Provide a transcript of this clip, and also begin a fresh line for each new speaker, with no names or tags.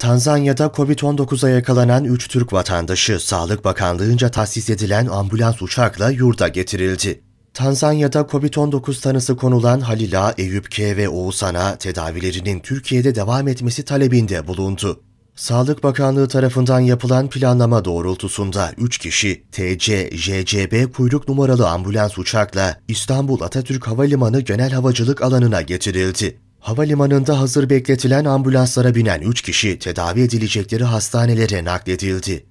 Tanzanya'da Covid-19'a yakalanan 3 Türk vatandaşı Sağlık Bakanlığı'nca tahsis edilen ambulans uçakla yurda getirildi. Tanzanya'da Covid-19 tanısı konulan Halila, Eyüp K ve Oğuzhan'a tedavilerinin Türkiye'de devam etmesi talebinde bulundu. Sağlık Bakanlığı tarafından yapılan planlama doğrultusunda 3 kişi TC, JCB kuyruk numaralı ambulans uçakla İstanbul Atatürk Havalimanı Genel Havacılık Alanı'na getirildi. Havalimanında hazır bekletilen ambulanslara binen 3 kişi tedavi edilecekleri hastanelere nakledildi.